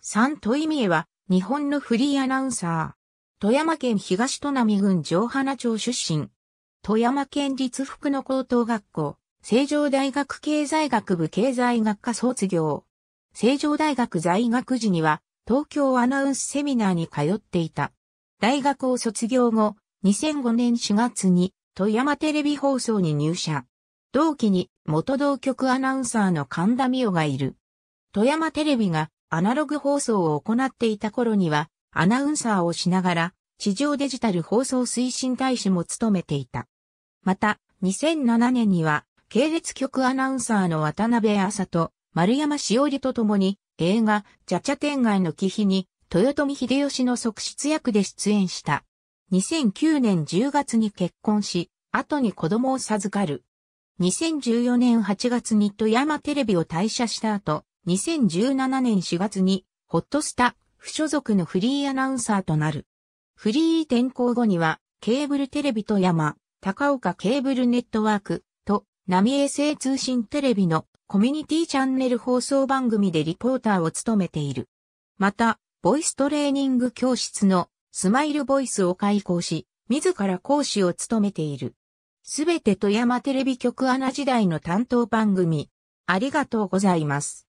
サントイミエは日本のフリーアナウンサー。富山県東砺波郡城花町出身。富山県立福の高等学校、成城大学経済学部経済学科卒業。成城大学在学時には東京アナウンスセミナーに通っていた。大学を卒業後、2005年4月に富山テレビ放送に入社。同期に元同局アナウンサーの神田美代がいる。富山テレビがアナログ放送を行っていた頃には、アナウンサーをしながら、地上デジタル放送推進大使も務めていた。また、2007年には、系列局アナウンサーの渡辺麻と丸山しおりと共に、映画、ジャチャ天外の忌避に、豊臣秀吉の即出役で出演した。2009年10月に結婚し、後に子供を授かる。2014年8月に富山テレビを退社した後、2017年4月に、ホットスター不所属のフリーアナウンサーとなる。フリー転校後には、ケーブルテレビ富山、高岡ケーブルネットワークと、波衛星通信テレビのコミュニティチャンネル放送番組でリポーターを務めている。また、ボイストレーニング教室のスマイルボイスを開講し、自ら講師を務めている。すべて富山テレビ局アナ時代の担当番組。ありがとうございます。